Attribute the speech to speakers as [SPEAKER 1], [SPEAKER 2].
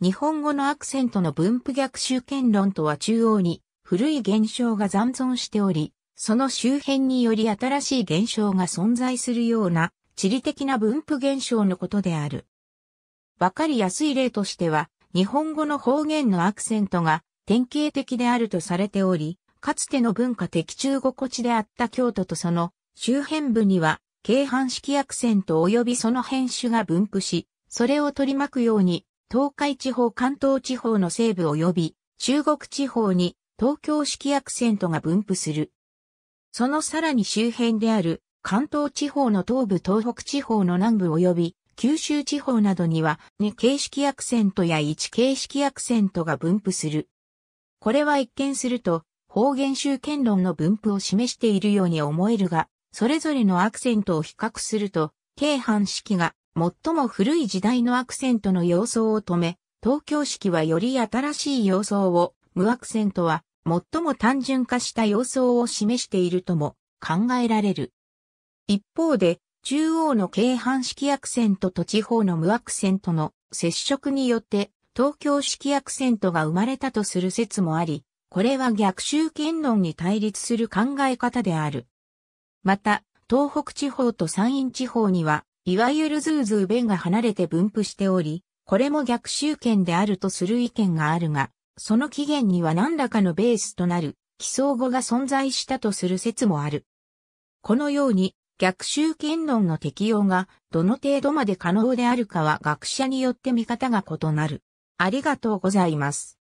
[SPEAKER 1] 日本語のアクセントの分布逆集見論とは中央に古い現象が残存しており、その周辺により新しい現象が存在するような地理的な分布現象のことである。わかりやすい例としては、日本語の方言のアクセントが典型的であるとされており、かつての文化的中心地であった京都とその周辺部には、京阪式アクセント及びその編種が分布し、それを取り巻くように東海地方関東地方の西部及び中国地方に東京式アクセントが分布する。そのさらに周辺である関東地方の東部東北地方の南部及び九州地方などには2形式アクセントや1形式アクセントが分布する。これは一見すると方言集権論の分布を示しているように思えるが、それぞれのアクセントを比較すると、京阪式が最も古い時代のアクセントの様相を止め、東京式はより新しい様相を、無アクセントは最も単純化した様相を示しているとも考えられる。一方で、中央の京阪式アクセントと地方の無アクセントの接触によって東京式アクセントが生まれたとする説もあり、これは逆襲権論に対立する考え方である。また、東北地方と山陰地方にはいわゆるズーズー弁が離れて分布しており、これも逆周権であるとする意見があるが、その起源には何らかのベースとなる、基礎語が存在したとする説もある。このように、逆周権論の適用がどの程度まで可能であるかは学者によって見方が異なる。ありがとうございます。